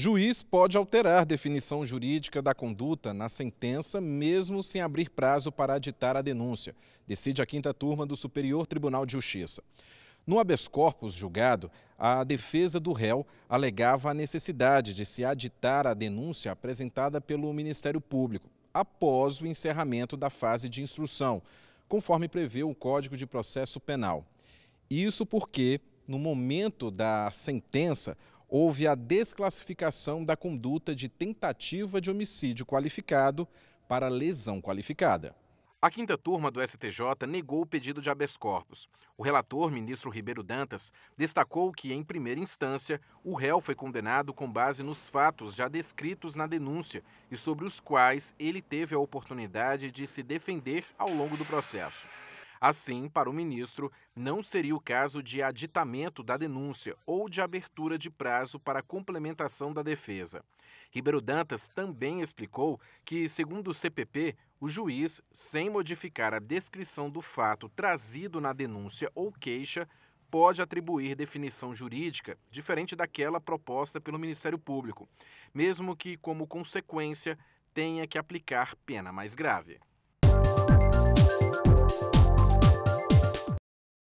Juiz pode alterar definição jurídica da conduta na sentença, mesmo sem abrir prazo para aditar a denúncia, decide a quinta turma do Superior Tribunal de Justiça. No habeas corpus julgado, a defesa do réu alegava a necessidade de se aditar a denúncia apresentada pelo Ministério Público após o encerramento da fase de instrução, conforme prevê o Código de Processo Penal. Isso porque, no momento da sentença, houve a desclassificação da conduta de tentativa de homicídio qualificado para lesão qualificada. A quinta turma do STJ negou o pedido de habeas corpus. O relator, ministro Ribeiro Dantas, destacou que, em primeira instância, o réu foi condenado com base nos fatos já descritos na denúncia e sobre os quais ele teve a oportunidade de se defender ao longo do processo. Assim, para o ministro, não seria o caso de aditamento da denúncia ou de abertura de prazo para complementação da defesa. Ribeiro Dantas também explicou que, segundo o CPP, o juiz, sem modificar a descrição do fato trazido na denúncia ou queixa, pode atribuir definição jurídica diferente daquela proposta pelo Ministério Público, mesmo que, como consequência, tenha que aplicar pena mais grave.